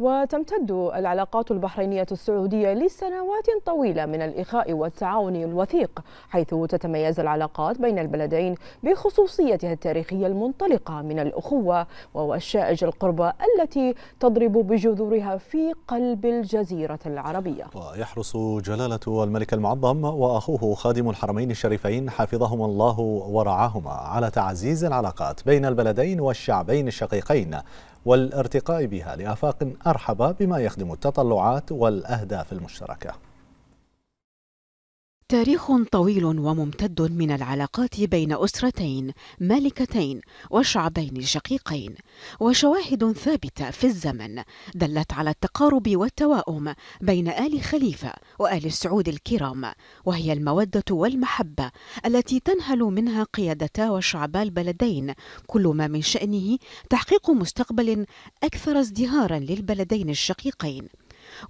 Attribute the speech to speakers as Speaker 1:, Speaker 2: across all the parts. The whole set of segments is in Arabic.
Speaker 1: وتمتد العلاقات البحرينية السعودية لسنوات طويلة من الإخاء والتعاون الوثيق حيث تتميز العلاقات بين البلدين بخصوصيتها التاريخية المنطلقة من الأخوة والشائج القربة التي تضرب بجذورها في قلب الجزيرة العربية
Speaker 2: ويحرص جلالة الملك المعظم وأخوه خادم الحرمين الشريفين حفظهما الله ورعاهما على تعزيز العلاقات بين البلدين والشعبين الشقيقين والارتقاء بها لآفاق أرحب بما يخدم التطلعات والأهداف المشتركة
Speaker 3: تاريخ طويل وممتد من العلاقات بين اسرتين مالكتين وشعبين شقيقين وشواهد ثابته في الزمن دلت على التقارب والتواؤم بين ال خليفه وال السعود الكرام وهي الموده والمحبه التي تنهل منها قيادتا وشعبا البلدين كل ما من شانه تحقيق مستقبل اكثر ازدهارا للبلدين الشقيقين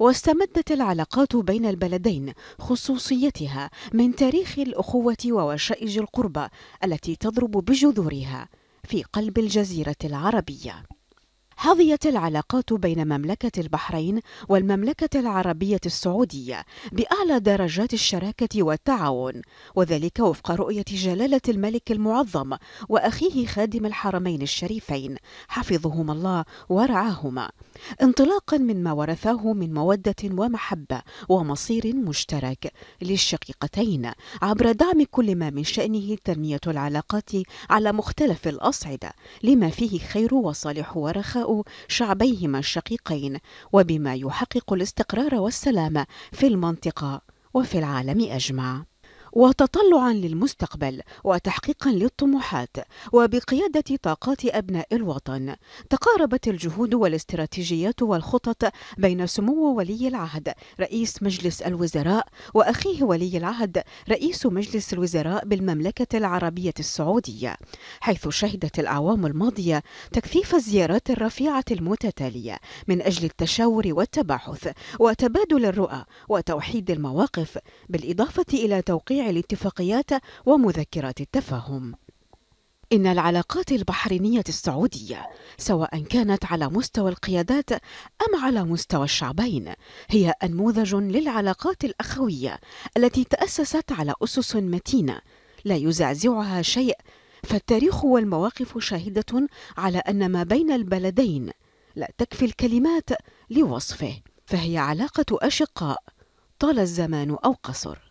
Speaker 3: واستمدت العلاقات بين البلدين خصوصيتها من تاريخ الأخوة ووشائج القربة التي تضرب بجذورها في قلب الجزيرة العربية حظيت العلاقات بين مملكة البحرين والمملكة العربية السعودية بأعلى درجات الشراكة والتعاون، وذلك وفق رؤية جلالة الملك المعظم وأخيه خادم الحرمين الشريفين حفظهما الله ورعاهما، انطلاقا من ما ورثاه من مودة ومحبة ومصير مشترك للشقيقتين عبر دعم كل ما من شأنه تنمية العلاقات على مختلف الأصعدة، لما فيه خير وصالح ورخاء شعبيهما الشقيقين وبما يحقق الاستقرار والسلام في المنطقة وفي العالم أجمع وتطلعا للمستقبل وتحقيقا للطموحات وبقياده طاقات ابناء الوطن تقاربت الجهود والاستراتيجيات والخطط بين سمو ولي العهد رئيس مجلس الوزراء واخيه ولي العهد رئيس مجلس الوزراء بالمملكه العربيه السعوديه حيث شهدت الاعوام الماضيه تكثيف الزيارات الرفيعه المتتاليه من اجل التشاور والتباحث وتبادل الرؤى وتوحيد المواقف بالاضافه الى توقيع الاتفاقيات ومذكرات التفاهم إن العلاقات البحرينية السعودية سواء كانت على مستوى القيادات أم على مستوى الشعبين هي أنموذج للعلاقات الأخوية التي تأسست على أسس متينة لا يزعزعها شيء فالتاريخ والمواقف شاهدة على أن ما بين البلدين لا تكفي الكلمات لوصفه فهي علاقة أشقاء
Speaker 1: طال الزمان أو قصر